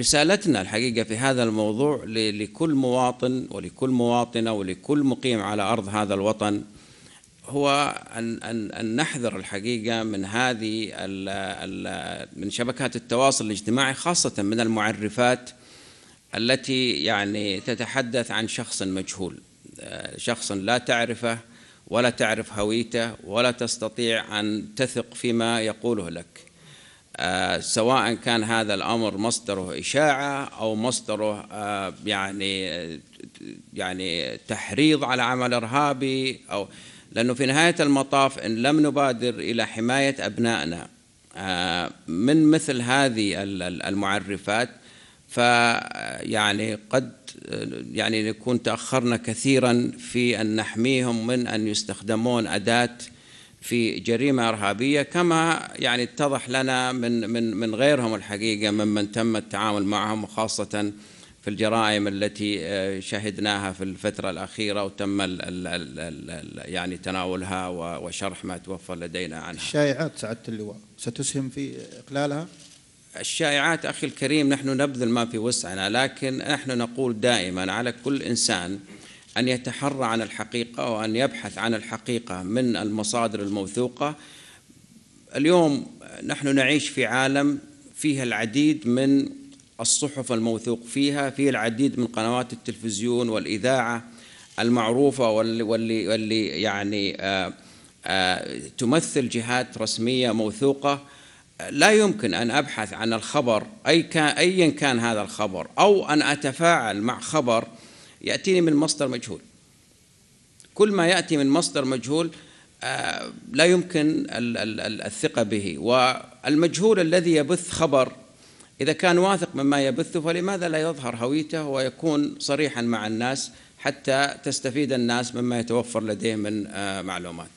رسالتنا الحقيقة في هذا الموضوع لكل مواطن ولكل مواطنة ولكل مقيم على أرض هذا الوطن هو أن, أن, أن نحذر الحقيقة من هذه ال ال من شبكات التواصل الاجتماعي خاصة من المعرفات التي يعني تتحدث عن شخص مجهول آه، شخص لا تعرفه ولا تعرف هويته ولا تستطيع أن تثق فيما يقوله لك آه، سواء كان هذا الامر مصدره اشاعه او مصدره آه، يعني آه، يعني تحريض على عمل ارهابي او لانه في نهايه المطاف ان لم نبادر الى حمايه ابنائنا من مثل هذه المعرفات فيعني قد يعني نكون تاخرنا كثيرا في ان نحميهم من ان يستخدمون اداه في جريمة إرهابية كما يعني اتضح لنا من من من غيرهم الحقيقة ممن تم التعامل معهم وخاصة في الجرائم التي آه، شهدناها في الفترة الأخيرة وتم الـ الـ الـ الـ يعني تناولها وشرح ما توفر لدينا عنها الشائعات سعادة اللواء ستسهم في إقلالها؟ الشائعات أخي الكريم نحن نبذل ما في وسعنا لكن نحن نقول دائما على كل إنسان أن يتحرى عن الحقيقة وأن يبحث عن الحقيقة من المصادر الموثوقة اليوم نحن نعيش في عالم فيه العديد من الصحف الموثوق فيها فيه العديد من قنوات التلفزيون والإذاعة المعروفة واللي, واللي, واللي يعني آآ آه، آآ آه، تمثل جهات رسمية موثوقة لا يمكن أن أبحث عن الخبر أي كان أيا كان هذا الخبر أو أن أتفاعل مع خبر يأتيني من مصدر مجهول كل ما يأتي من مصدر مجهول آه، لا يمكن الثقة به والمجهول الذي يبث خبر إذا كان واثق مما يبثه فلماذا لا يظهر هويته ويكون صريحا مع الناس حتى تستفيد الناس مما يتوفر لديه من آه، معلومات